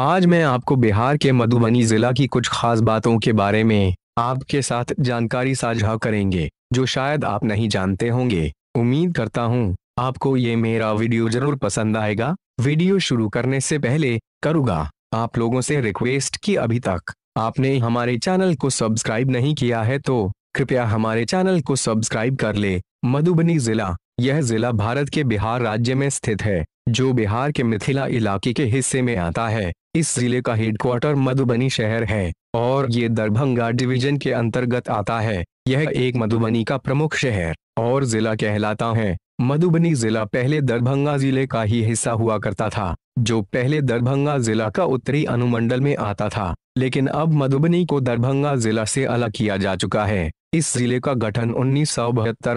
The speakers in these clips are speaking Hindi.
आज मैं आपको बिहार के मधुबनी जिला की कुछ खास बातों के बारे में आपके साथ जानकारी साझा करेंगे जो शायद आप नहीं जानते होंगे उम्मीद करता हूँ आपको ये मेरा वीडियो जरूर पसंद आएगा वीडियो शुरू करने से पहले करूँगा आप लोगों से रिक्वेस्ट की अभी तक आपने हमारे चैनल को सब्सक्राइब नहीं किया है तो कृपया हमारे चैनल को सब्सक्राइब कर ले मधुबनी जिला यह जिला भारत के बिहार राज्य में स्थित है जो बिहार के मिथिला इलाके के हिस्से में आता है इस जिले का हेडक्वार्टर मधुबनी शहर है और ये दरभंगा डिवीजन के अंतर्गत आता है यह एक मधुबनी का प्रमुख शहर और जिला कहलाता है मधुबनी जिला पहले दरभंगा जिले का ही हिस्सा हुआ करता था जो पहले दरभंगा जिला का उत्तरी अनुमंडल में आता था लेकिन अब मधुबनी को दरभंगा जिला से अलग किया जा चुका है इस जिले का गठन उन्नीस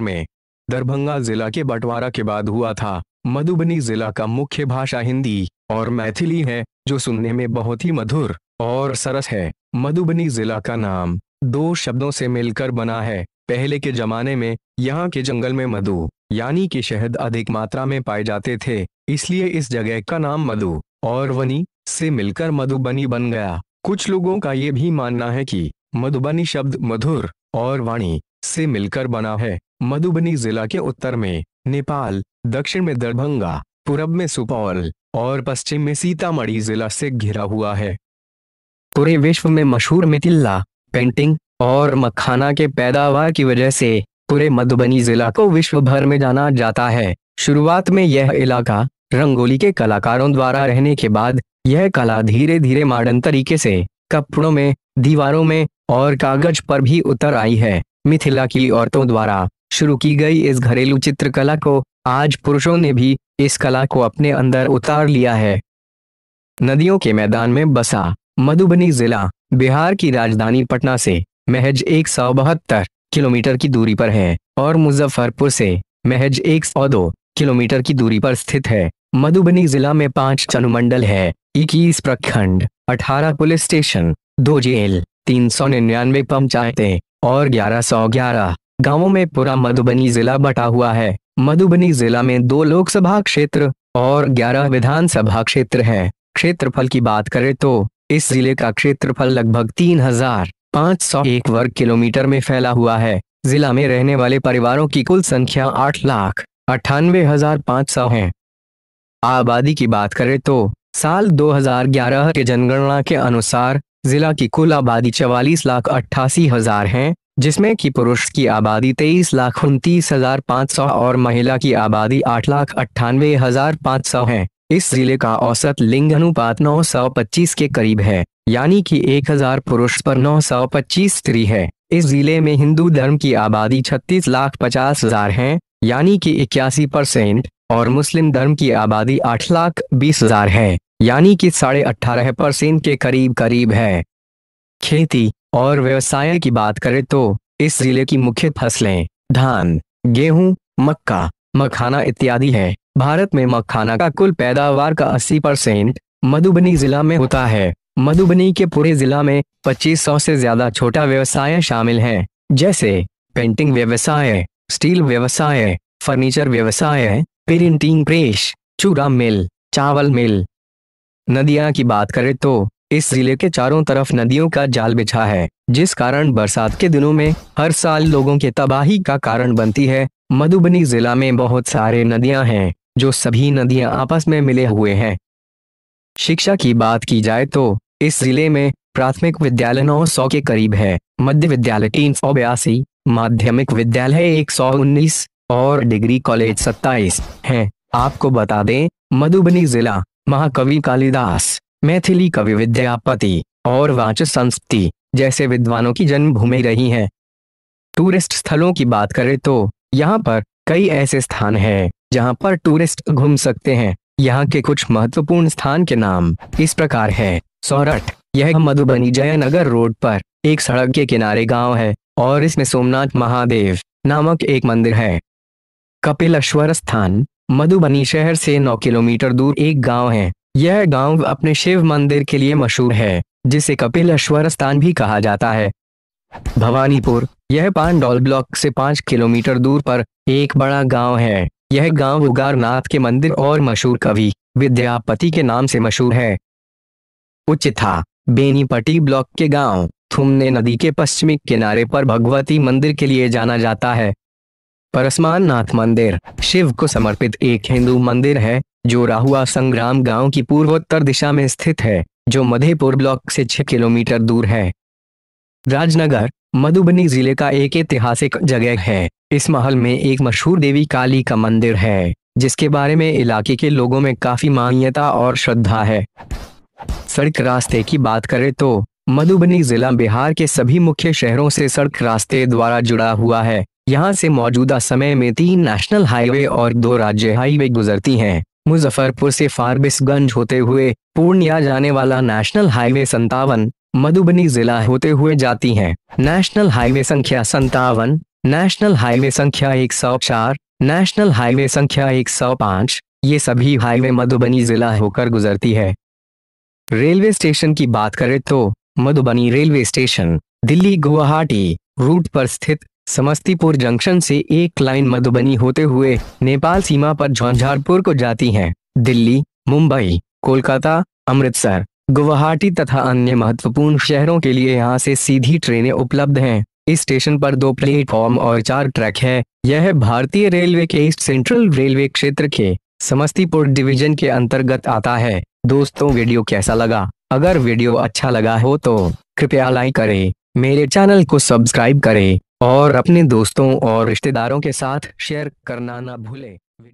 में दरभंगा जिला के बंटवारा के बाद हुआ था मधुबनी जिला का मुख्य भाषा हिंदी और मैथिली है जो सुनने में बहुत ही मधुर और सरस है मधुबनी जिला का नाम दो शब्दों से मिलकर बना है पहले के जमाने में यहाँ के जंगल में मधु यानी कि शहद अधिक मात्रा में पाए जाते थे इसलिए इस जगह का नाम मधु और वनी से मिलकर मधुबनी बन गया कुछ लोगों का ये भी मानना है कि मधुबनी शब्द मधुर और वाणी से मिलकर बना है मधुबनी जिला के उत्तर में नेपाल दक्षिण में दरभंगा पूर्व में सुपौल और पश्चिम में सीतामढ़ी जिला से घिरा हुआ है पूरे विश्व में मशहूर मिथिला पेंटिंग और मखाना के पैदावार की वजह से पूरे मधुबनी जिला को विश्व भर में जाना जाता है शुरुआत में यह इलाका रंगोली के कलाकारों द्वारा रहने के बाद यह कला धीरे धीरे मॉडर्न तरीके से कपड़ों में दीवारों में और कागज पर भी उतर आई है मिथिला की औरतों द्वारा शुरू की गई इस घरेलू चित्रकला को आज पुरुषों ने भी इस कला को अपने अंदर उतार लिया है नदियों के मैदान में बसा मधुबनी जिला बिहार की राजधानी पटना से महज एक किलोमीटर की दूरी पर है और मुजफ्फरपुर से महज एक किलोमीटर की दूरी पर स्थित है मधुबनी जिला में पांच अनुमंडल है इक्कीस प्रखंड अठारह पुलिस स्टेशन दो जेल तीन सौ निन्यानवे पंचायतें और ग्यारह सौ ग्यारह गाँवों में पूरा मधुबनी जिला बटा हुआ है मधुबनी जिला में दो लोकसभा क्षेत्र और ग्यारह विधानसभा क्षेत्र हैं। क्षेत्रफल की बात करें तो इस जिले का क्षेत्रफल लगभग तीन हजार पाँच सौ एक वर्ग किलोमीटर में फैला हुआ है जिला में रहने वाले परिवारों की कुल संख्या आठ लाख अठानवे हजार पाँच सौ है आबादी की बात करें तो साल 2011 के जनगणना के अनुसार जिला की कुल आबादी चवालीस लाख अट्ठासी हजार है जिसमें कि पुरुष की आबादी तेईस लाख उनतीस हजार पाँच सौ और महिला की आबादी आठ लाख अट्ठानवे हजार पाँच सौ है इस जिले का औसत लिंग अनुपात नौ सौ पच्चीस के करीब है यानी कि हजार पुरुष पर नौ सौ पच्चीस स्त्री है इस जिले में हिंदू धर्म की आबादी छत्तीस लाख पचास हजार है यानी कि इक्यासी परसेंट और मुस्लिम धर्म की आबादी आठ लाख बीस हजार है यानी कि साढ़े अठारह परसेंट के करीब करीब है खेती और व्यवसाय की बात करें तो इस जिले की मुख्य फसलें धान गेहूं मक्का मखाना इत्यादि है भारत में मखाना का कुल पैदावार का 80 परसेंट मधुबनी जिला में होता है मधुबनी के पूरे जिला में 2500 से ज्यादा छोटा व्यवसाय शामिल है जैसे पेंटिंग व्यवसाय स्टील व्यवसाय फर्नीचर व्यवसाय प्रिंटिंग प्रेस चूरा मिल चावल मिल नदिया की बात करें तो इस जिले के चारों तरफ नदियों का जाल बिछा है जिस कारण बरसात के दिनों में हर साल लोगों के तबाही का कारण बनती है मधुबनी जिला में बहुत सारे नदियां हैं जो सभी नदियां आपस में मिले हुए हैं शिक्षा की बात की जाए तो इस जिले में प्राथमिक विद्यालय नौ सौ के करीब है मध्य विद्यालय तीन सौ बयासी माध्यमिक विद्यालय एक सौ उन्नीस और डिग्री कॉलेज सत्ताईस हैं। आपको बता दें मधुबनी जिला महाकवि कालिदास मैथिली कवि विद्यापति और वाच संस्कृति जैसे विद्वानों की जन्मभूमि रही है टूरिस्ट स्थलों की बात करें तो यहाँ पर कई ऐसे स्थान है जहाँ पर टूरिस्ट घूम सकते हैं यहाँ के कुछ महत्वपूर्ण स्थान के नाम इस प्रकार है सौरठ यह मधुबनी जयनगर रोड पर एक सड़क के किनारे गांव है और इसमें सोमनाथ महादेव नामक एक मंदिर है कपिलेश्वर स्थान मधुबनी शहर से 9 किलोमीटर दूर एक गांव है यह गांव अपने शिव मंदिर के लिए मशहूर है जिसे कपिलेश्वर स्थान भी कहा जाता है भवानीपुर यह पांडौल ब्लॉक से पांच किलोमीटर दूर पर एक बड़ा गांव है यह गांव उगारनाथ के मंदिर और मशहूर कवि विद्यापति के नाम से मशहूर है था बेनीपटी ब्लॉक के गांव थुमने नदी के पश्चिमी किनारे पर भगवती मंदिर के लिए जाना जाता है परसमान नाथ मंदिर शिव को समर्पित एक हिंदू मंदिर है जो राहुआ संग्राम गांव की पूर्वोत्तर दिशा में स्थित है जो मधेपुर ब्लॉक से छह किलोमीटर दूर है राजनगर मधुबनी जिले का एक ऐतिहासिक जगह है इस महल में एक मशहूर देवी काली का मंदिर है जिसके बारे में इलाके के लोगों में काफी मान्यता और श्रद्धा है सड़क रास्ते की बात करें तो मधुबनी जिला बिहार के सभी मुख्य शहरों से सड़क रास्ते द्वारा जुड़ा हुआ है यहाँ से मौजूदा समय में तीन नेशनल हाईवे और दो राज्य हाईवे गुजरती हैं मुजफ्फरपुर से फारबिसगंज होते हुए पूर्णिया जाने वाला नेशनल हाईवे संतावन मधुबनी जिला होते हुए जाती है नेशनल हाईवे संख्या संतावन नेशनल हाईवे संख्या 104, नेशनल हाईवे संख्या 105, ये सभी हाईवे मधुबनी जिला होकर गुजरती है रेलवे स्टेशन की बात करें तो Madhubani railway station Delhi Guwahati route पर स्थित समस्तीपुर जंक्शन से एक लाइन मधुबनी होते हुए नेपाल सीमा पर झंझारपुर को जाती है दिल्ली मुंबई कोलकाता अमृतसर गुवाहाटी तथा अन्य महत्वपूर्ण शहरों के लिए यहाँ से सीधी ट्रेनें उपलब्ध हैं इस स्टेशन पर दो प्लेटफॉर्म और चार ट्रैक है यह भारतीय रेलवे के ईस्ट सेंट्रल रेलवे क्षेत्र के समस्तीपुर डिवीजन के अंतर्गत आता है दोस्तों वीडियो कैसा लगा अगर वीडियो अच्छा लगा हो तो कृपया लाइक करें मेरे चैनल को सब्सक्राइब करें और अपने दोस्तों और रिश्तेदारों के साथ शेयर करना ना भूलें